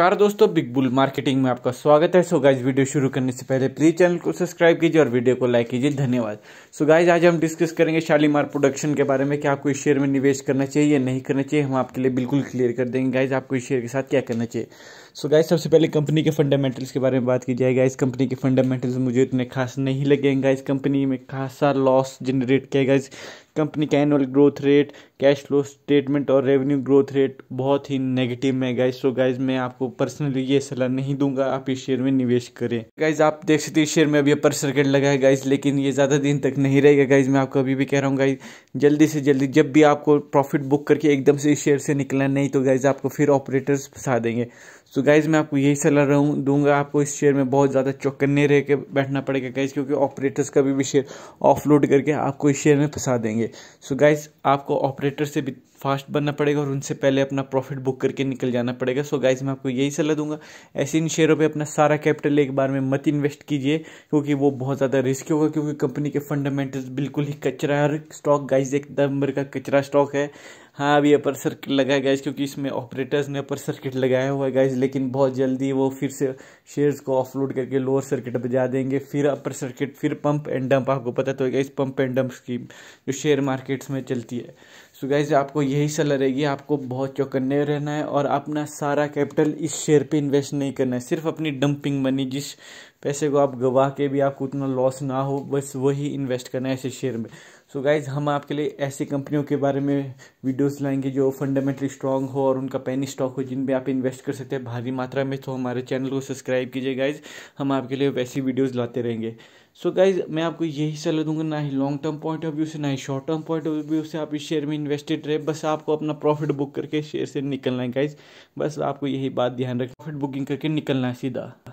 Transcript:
नमस्कार दोस्तों big bull marketing में आपका स्वागत है सो गाइज वीडियो शुरू करने से पहले प्लीज चैनल को सब्सक्राइब कीजिए और वीडियो को लाइक कीजिए धन्यवाद सो गाइज आज हम डिस्कस करेंगे शालीमार प्रोडक्शन के बारे में कि आपको इस शेयर में निवेश करना चाहिए या नहीं करना चाहिए हम आपके लिए बिल्कुल क्लियर कर देंगे गाइज आपको इस शेयर के साथ क्या करना चाहिए सो गाइस सबसे पहले कंपनी के फंडामेंटल्स के बारे में बात की जाए गाइस कंपनी के फंडामेंटल्स मुझे इतने खास नहीं लगे गाइस कंपनी में खासा लॉस जनरेट किया गाइस कंपनी का annual growth rate cash flow statement और रेवेन्यू ग्रोथ रेट बहुत ही नेगेटिव में गाइस सो गाइस मैं आपको पर्सनली ये सलाह नहीं दूंगा आप इस शेयर में निवेश करें गाइज आप देख सकते हैं शेयर में अभी अपर सर्किट लगा है गाइज लेकिन ये ज़्यादा दिन तक नहीं रहेगा गाइज मैं आपको अभी भी कह रहा हूँ गाइज जल्दी से जल्दी जब भी आपको प्रॉफिट बुक करके एकदम से इस शेयर से निकलना नहीं तो गाइज आपको फिर ऑपरेटर्स फंसा देंगे सो गाइज़ मैं आपको यही सलाह रहूँ दूंगा आपको इस शेयर में बहुत ज़्यादा चौकन्ने रह के बैठना पड़ेगा गाइज़ क्योंकि ऑपरेटर्स का भी, भी शेयर ऑफलोड करके आपको इस शेयर में फंसा देंगे सो so गाइज़ आपको ऑपरेटर से भी फास्ट बनना पड़ेगा और उनसे पहले अपना प्रॉफिट बुक करके निकल जाना पड़ेगा सो so गाइज़ मैं आपको यही सलाह दूंगा ऐसे इन शेयरों पे अपना सारा कैपिटल एक बार में मत इन्वेस्ट कीजिए क्योंकि वो बहुत ज़्यादा रिस्क होगा क्योंकि कंपनी के फंडामेंटल्स बिल्कुल ही कचरा है और स्टॉक गाइज एक दम का कचरा स्टॉक है हाँ अभी अपर सर्किट लगा है गाइज क्योंकि इसमें ऑपरेटर्स ने अपर सर्किट लगाया हुआ है गाइज लेकिन बहुत जल्दी वो फिर से शेयर्स को ऑफलोड करके लोअर सर्किट बजा देंगे फिर अपर सर्किट फिर पंप एंड डंप आपको पता तो है guys pump and dump scheme जो शेयर मार्केट्स में चलती है सो so गाइज आपको यही सलाह रहेगी आपको बहुत चौकन्ने रहना है और अपना सारा कैपिटल इस शेयर पे इन्वेस्ट नहीं करना है सिर्फ अपनी डंपिंग मनी जिस पैसे को आप गवा के भी आपको उतना लॉस ना हो बस वही इन्वेस्ट करना है ऐसे शेयर में सो so गाइज हम आपके लिए ऐसी कंपनियों के बारे में वीडियोस लाएंगे जो फंडामेंटली स्ट्रांग हो और उनका पैनी स्टॉक हो जिन आप इन्वेस्ट कर सकते हैं भारी मात्रा में तो हमारे चैनल को सब्सक्राइब कीजिए गाइज हम आपके लिए वैसी वीडियोज़ लाते रहेंगे सो so गाइज मैं आपको यही सलाह दूंगा ना ही long term point of view से ना ही short term point of view से आप इस शेयर में इन्वेस्टेड रहे बस आपको अपना प्रॉफिट बुक करके शेयर से निकलना है गाइज बस आपको यही बात ध्यान रखें प्रॉफिट बुकिंग करके निकलना है सीधा